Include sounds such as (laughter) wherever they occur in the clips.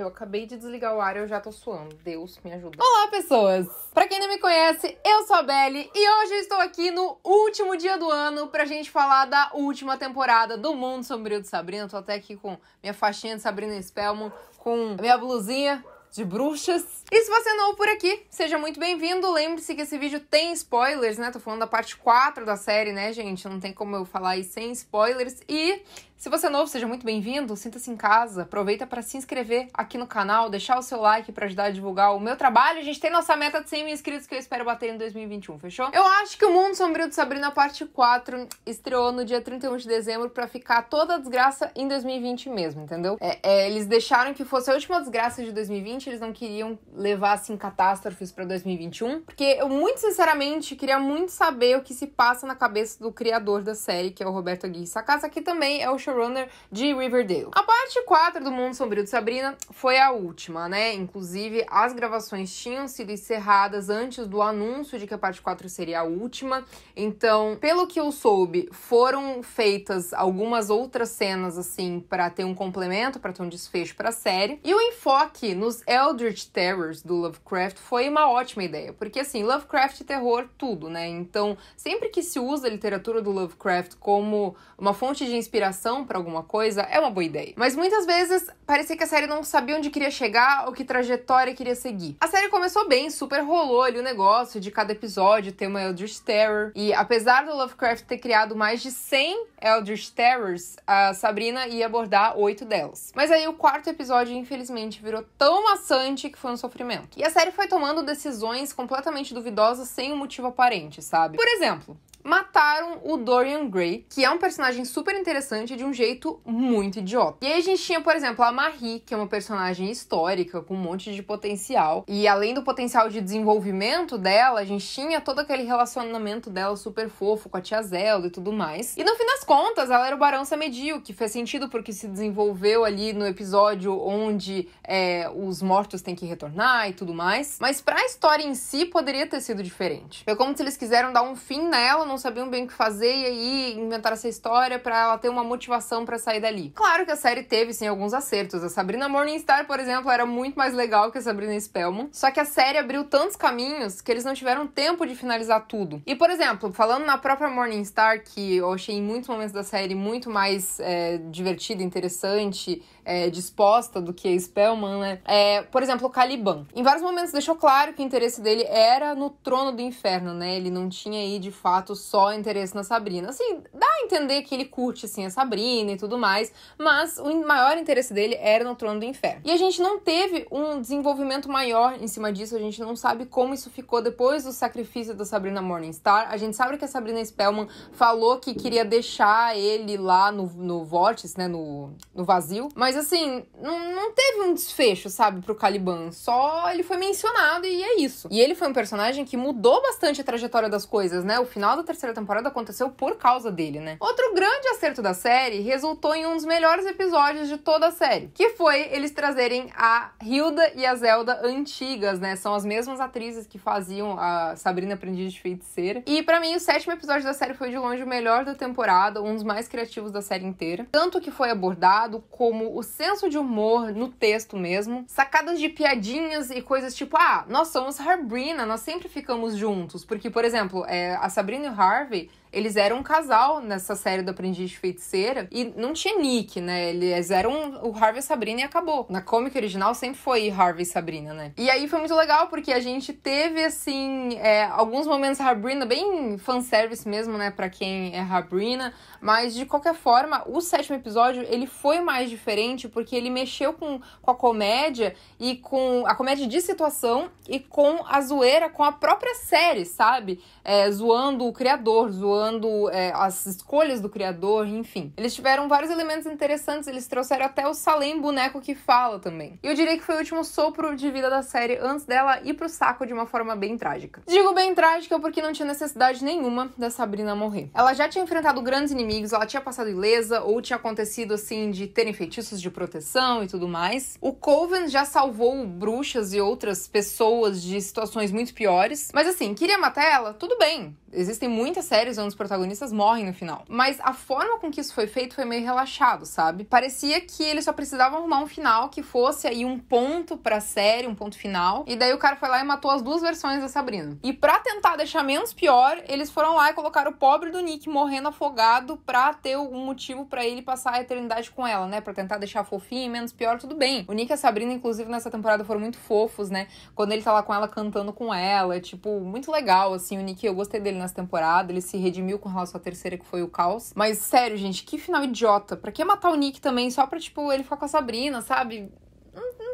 Eu acabei de desligar o ar e eu já tô suando. Deus me ajuda. Olá, pessoas! Pra quem não me conhece, eu sou a Belle e hoje eu estou aqui no último dia do ano pra gente falar da última temporada do Mundo Sombrio de Sabrina. Tô até aqui com minha faixinha de Sabrina Spellman, com minha blusinha de bruxas. E se você é novo por aqui, seja muito bem-vindo. Lembre-se que esse vídeo tem spoilers, né? Tô falando da parte 4 da série, né, gente? Não tem como eu falar aí sem spoilers. E se você é novo, seja muito bem-vindo, sinta-se em casa, aproveita para se inscrever aqui no canal, deixar o seu like para ajudar a divulgar o meu trabalho. A gente tem nossa meta de 100 mil inscritos que eu espero bater em 2021, fechou? Eu acho que o Mundo Sombrio de Sabrina, parte 4, estreou no dia 31 de dezembro para ficar toda a desgraça em 2020 mesmo, entendeu? É, é, eles deixaram que fosse a última desgraça de 2020, eles não queriam levar, assim, catástrofes para 2021, porque eu, muito sinceramente, queria muito saber o que se passa na cabeça do criador da série, que é o Roberto Aguirre Sacasa, que também é o show showrunner de Riverdale. A parte 4 do Mundo Sombrio de Sabrina foi a última, né? Inclusive, as gravações tinham sido encerradas antes do anúncio de que a parte 4 seria a última. Então, pelo que eu soube, foram feitas algumas outras cenas assim para ter um complemento, para ter um desfecho para a série. E o enfoque nos Eldritch Terrors do Lovecraft foi uma ótima ideia, porque assim, Lovecraft terror tudo, né? Então, sempre que se usa a literatura do Lovecraft como uma fonte de inspiração direção para alguma coisa, é uma boa ideia. Mas muitas vezes parecia que a série não sabia onde queria chegar ou que trajetória queria seguir. A série começou bem, super rolou ali o negócio de cada episódio ter uma Eldritch Terror. E apesar do Lovecraft ter criado mais de 100 Eldritch Terrors, a Sabrina ia abordar oito delas. Mas aí o quarto episódio, infelizmente, virou tão maçante que foi um sofrimento. E a série foi tomando decisões completamente duvidosas sem um motivo aparente, sabe? Por exemplo, mataram o Dorian Gray, que é um personagem super interessante de um jeito muito idiota. E aí a gente tinha, por exemplo, a Marie, que é uma personagem histórica com um monte de potencial. E além do potencial de desenvolvimento dela, a gente tinha todo aquele relacionamento dela super fofo com a tia Zelda e tudo mais. E no fim das contas, ela era o Barão Samedio, que fez sentido porque se desenvolveu ali no episódio onde é, os mortos têm que retornar e tudo mais. Mas pra história em si, poderia ter sido diferente. é como se eles quiseram dar um fim nela não sabiam bem o que fazer e aí inventaram essa história para ela ter uma motivação para sair dali. Claro que a série teve sim alguns acertos. A Sabrina Morningstar, por exemplo, era muito mais legal que a Sabrina Spellman. Só que a série abriu tantos caminhos que eles não tiveram tempo de finalizar tudo. E por exemplo, falando na própria Morningstar, que eu achei em muitos momentos da série muito mais é, divertida, interessante, é, disposta do que a Spellman, né? É, por exemplo, o Caliban. Em vários momentos deixou claro que o interesse dele era no trono do inferno, né? Ele não tinha aí de fato só interesse na Sabrina. Assim, entender que ele curte, assim, a Sabrina e tudo mais, mas o maior interesse dele era no Trono do Inferno. E a gente não teve um desenvolvimento maior em cima disso, a gente não sabe como isso ficou depois do sacrifício da Sabrina Morningstar. A gente sabe que a Sabrina Spellman falou que queria deixar ele lá no, no vórtice, né, no, no vazio, mas assim, não, não teve um desfecho, sabe, pro Caliban, só ele foi mencionado e é isso. E ele foi um personagem que mudou bastante a trajetória das coisas, né? O final da terceira temporada aconteceu por causa dele, né? né? Outro grande acerto da série resultou em um dos melhores episódios de toda a série, que foi eles trazerem a Hilda e a Zelda antigas, né? São as mesmas atrizes que faziam a Sabrina Aprendiz de Feiticeira. E para mim, o sétimo episódio da série foi de longe o melhor da temporada, um dos mais criativos da série inteira. Tanto que foi abordado como o senso de humor no texto mesmo, sacadas de piadinhas e coisas tipo, ah, nós somos Harbrina, nós sempre ficamos juntos. Porque, por exemplo, é, a Sabrina e o Harvey eles eram um casal nessa série do Aprendiz de Feiticeira e não tinha Nick, né? Eles eram o Harvey e Sabrina e acabou. Na cômica original sempre foi Harvey e Sabrina, né? E aí foi muito legal porque a gente teve, assim, é, alguns momentos Sabrina, bem fanservice mesmo, né? Pra quem é Sabrina. Mas de qualquer forma, o sétimo episódio ele foi mais diferente porque ele mexeu com, com a comédia e com a comédia de situação e com a zoeira com a própria série, sabe? É, zoando o criador, zoando quando é, as escolhas do criador, enfim. Eles tiveram vários elementos interessantes, eles trouxeram até o Salem boneco que fala também. E eu diria que foi o último sopro de vida da série antes dela ir pro saco de uma forma bem trágica. Digo bem trágica porque não tinha necessidade nenhuma da Sabrina morrer. Ela já tinha enfrentado grandes inimigos, ela tinha passado ilesa, ou tinha acontecido assim de terem feitiços de proteção e tudo mais. O Coven já salvou bruxas e outras pessoas de situações muito piores. Mas assim, queria matar ela? Tudo bem. Existem muitas séries onde dos protagonistas morrem no final. Mas a forma com que isso foi feito foi meio relaxado, sabe? Parecia que eles só precisavam arrumar um final que fosse aí um ponto pra série, um ponto final. E daí o cara foi lá e matou as duas versões da Sabrina. E pra tentar deixar menos pior, eles foram lá e colocaram o pobre do Nick morrendo afogado pra ter um motivo para ele passar a eternidade com ela, né? Pra tentar deixar fofinho e menos pior, tudo bem. O Nick e a Sabrina, inclusive, nessa temporada foram muito fofos, né? Quando ele tá lá com ela cantando com ela, é, tipo, muito legal, assim. O Nick, eu gostei dele nessa temporada, ele se redimiu de mil com relação à terceira, que foi o caos. Mas sério, gente, que final idiota. Pra que matar o Nick também só pra, tipo, ele ficar com a Sabrina, sabe?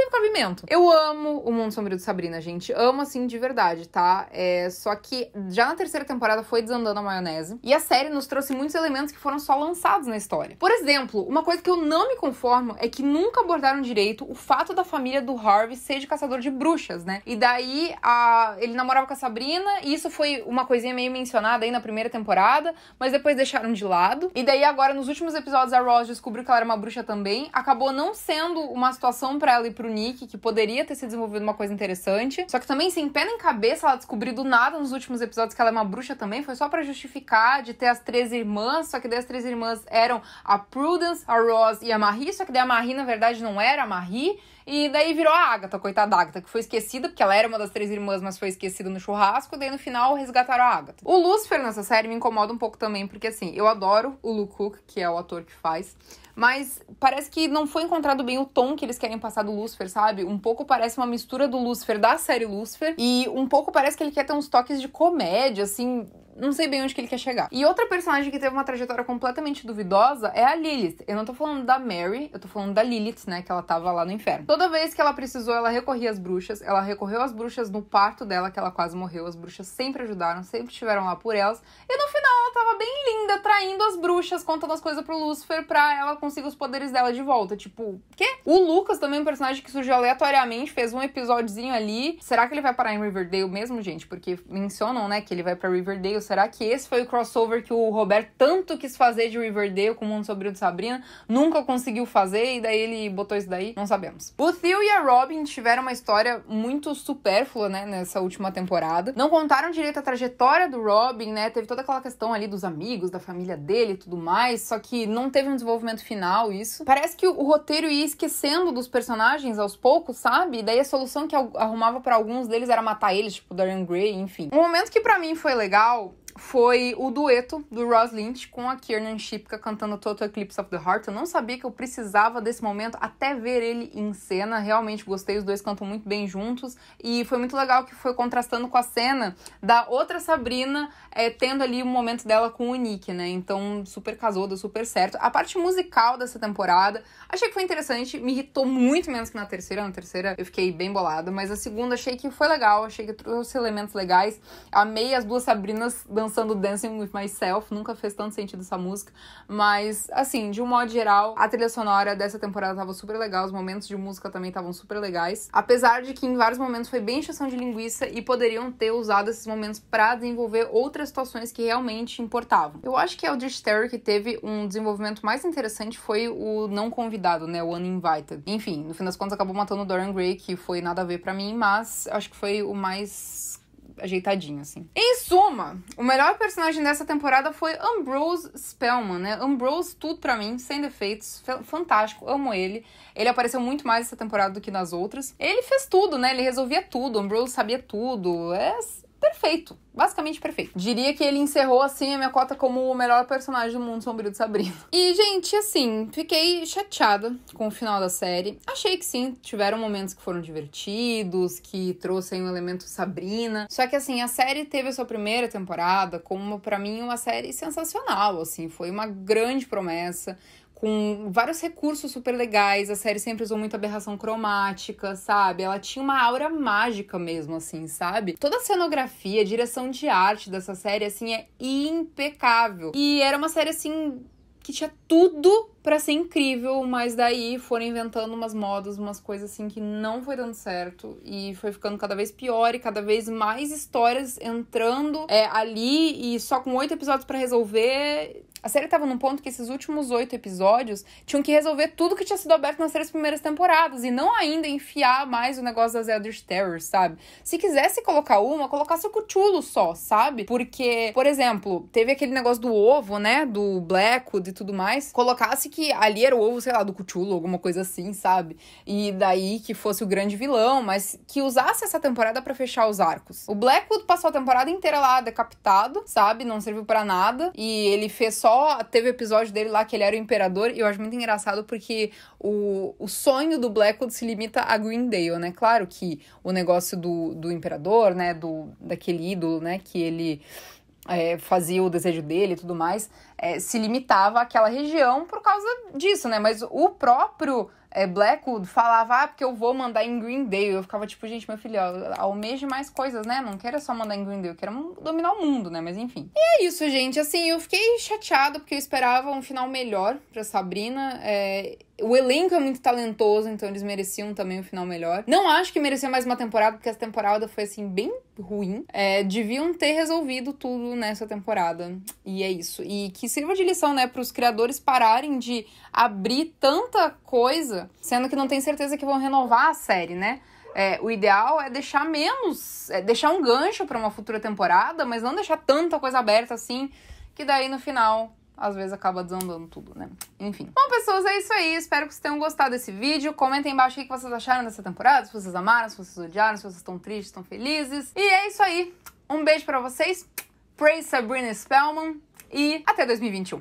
teve cabimento. Eu amo o Mundo Sombrio de Sabrina, gente. Amo, assim, de verdade, tá? É, só que já na terceira temporada foi desandando a maionese. E a série nos trouxe muitos elementos que foram só lançados na história. Por exemplo, uma coisa que eu não me conformo é que nunca abordaram direito o fato da família do Harvey ser de caçador de bruxas, né? E daí a... ele namorava com a Sabrina, e isso foi uma coisinha meio mencionada aí na primeira temporada, mas depois deixaram de lado. E daí agora, nos últimos episódios, a Rose descobriu que ela era uma bruxa também. Acabou não sendo uma situação para ela e pro Nick que poderia ter se desenvolvido uma coisa interessante. Só que também, sem pena em cabeça, ela descobriu do nada nos últimos episódios que ela é uma bruxa também. Foi só para justificar de ter as três irmãs. Só que daí as três irmãs eram a Prudence, a Rose e a Marie. Só que daí a Marie, na verdade, não era a Marie e daí virou a Agatha, coitada da Agatha, que foi esquecida, porque ela era uma das três irmãs, mas foi esquecida no churrasco. Daí no final resgataram a Agatha. O Lucifer nessa série me incomoda um pouco também, porque assim, eu adoro o Luke Cook, que é o ator que faz. Mas parece que não foi encontrado bem o tom que eles querem passar do Lucifer, sabe? Um pouco parece uma mistura do Lucifer da série Lucifer. E um pouco parece que ele quer ter uns toques de comédia, assim, não sei bem onde que ele quer chegar. E outra personagem que teve uma trajetória completamente duvidosa é a Lilith. Eu não tô falando da Mary, eu tô falando da Lilith, né? Que ela tava lá no inferno. Toda vez que ela precisou, ela recorria às bruxas. Ela recorreu às bruxas no parto dela, que ela quase morreu. As bruxas sempre ajudaram, sempre estiveram lá por elas. E no final ela tava bem linda, traindo as bruxas, contando as coisas pro Lucifer pra ela conseguir os poderes dela de volta. Tipo, quê? O Lucas também é um personagem que surgiu aleatoriamente, fez um episódiozinho ali. Será que ele vai parar em Riverdale mesmo, gente? Porque mencionam, né, que ele vai para Riverdale. Será que esse foi o crossover que o Roberto tanto quis fazer de Riverdale com o Mundo Sombrio de Sabrina, nunca conseguiu fazer e daí ele botou isso daí? Não sabemos. O Theo e a Robin tiveram uma história muito supérflua, né, nessa última temporada. Não contaram direito a trajetória do Robin, né? Teve toda aquela questão ali dos amigos, da família dele e tudo mais, só que não teve um desenvolvimento final isso. Parece que o roteiro ia esquecendo dos personagens aos poucos, sabe? E daí a solução que arrumava para alguns deles era matar eles, tipo Dorian Gray, enfim. Um momento que para mim foi legal foi o dueto do Ross Lynch com a Kiernan Shipka cantando Total Eclipse of the Heart. Eu não sabia que eu precisava desse momento até ver ele em cena. Realmente gostei, os dois cantam muito bem juntos. E foi muito legal que foi contrastando com a cena da outra Sabrina, é, tendo ali o um momento dela com o Nick, né? Então, super casou, deu super certo. A parte musical dessa temporada, achei que foi interessante. Me irritou muito menos que na terceira. Na terceira eu fiquei bem bolada, mas a segunda achei que foi legal, achei que trouxe elementos legais. Amei as duas Sabrinas dançando lançando Dancing With Myself, nunca fez tanto sentido essa música, mas, assim, de um modo geral, a trilha sonora dessa temporada tava super legal, os momentos de música também estavam super legais, apesar de que em vários momentos foi bem encheção de linguiça e poderiam ter usado esses momentos para desenvolver outras situações que realmente importavam. Eu acho que a Audrey Terry que teve um desenvolvimento mais interessante foi o não convidado, né, o uninvited. Enfim, no fim das contas acabou matando o Dorian Gray, que foi nada a ver para mim, mas acho que foi o mais ajeitadinho, assim. Em suma, o melhor personagem dessa temporada foi Ambrose Spellman, né? Ambrose, tudo para mim, sem defeitos, fantástico, amo ele. Ele apareceu muito mais essa temporada do que nas outras. Ele fez tudo, né? Ele resolvia tudo, Ambrose sabia tudo. É perfeito. Basicamente perfeito. Diria que ele encerrou, assim, a minha cota como o melhor personagem do mundo sombrio de Sabrina. (laughs) E, gente, assim, fiquei chateada com o final da série. Achei que sim, tiveram momentos que foram divertidos, que trouxeram um elemento Sabrina. Só que, assim, a série teve a sua primeira temporada como, para mim, uma série sensacional, assim. Foi uma grande promessa com vários recursos super legais. A série sempre usou muita aberração cromática, sabe? Ela tinha uma aura mágica mesmo, assim, sabe? Toda a cenografia, a direção de arte dessa série, assim, é impecável. E era uma série, assim, que tinha tudo para ser incrível, mas daí foram inventando umas modas, umas coisas assim que não foi dando certo e foi ficando cada vez pior e cada vez mais histórias entrando é, ali e só com oito episódios para resolver. A série tava num ponto que esses últimos oito episódios tinham que resolver tudo que tinha sido aberto nas três primeiras temporadas e não ainda enfiar mais o negócio das Eldritch Terror, sabe? Se quisesse colocar uma, colocasse o Cutulo só, sabe? Porque, por exemplo, teve aquele negócio do ovo, né? Do Blackwood e tudo mais. Colocasse que ali era o ovo, sei lá, do Cthulhu, alguma coisa assim, sabe? E daí que fosse o grande vilão, mas que usasse essa temporada para fechar os arcos. O Blackwood passou a temporada inteira lá decapitado, sabe? Não serviu para nada. E ele fez só. Teve o episódio dele lá que ele era o imperador. E eu acho muito engraçado porque o, o sonho do Blackwood se limita a Greendale, né? Claro que o negócio do, do imperador, né? Do, daquele ídolo, né? Que ele é, fazia o desejo dele e tudo mais, é, se limitava àquela região por causa disso, né? Mas o próprio é, Blackwood falava, ah, porque eu vou mandar em Greendale. Eu ficava tipo, gente, meu filho, almeje mais coisas, né? Não queria só mandar em Greendale, quero dominar o mundo, né? Mas enfim. E é isso, gente. Assim, eu fiquei chateada porque eu esperava um final melhor pra Sabrina. É... O elenco é muito talentoso, então eles mereciam também um final melhor. Não acho que merecia mais uma temporada, porque essa temporada foi, assim, bem ruim, é, deviam ter resolvido tudo nessa temporada. E é isso. E que sirva de lição, né, para os criadores pararem de abrir tanta coisa, sendo que não tem certeza que vão renovar a série, né? É, o ideal é deixar menos, é deixar um gancho para uma futura temporada, mas não deixar tanta coisa aberta assim, que daí no final às vezes acaba desandando tudo, né? Enfim. Bom, pessoas, é isso aí. Espero que vocês tenham gostado desse vídeo. Comentem embaixo o que vocês acharam dessa temporada, se vocês amaram, se vocês odiaram, se vocês estão tristes, estão felizes. E é isso aí. Um beijo para vocês. Praise Sabrina Spellman e até 2021.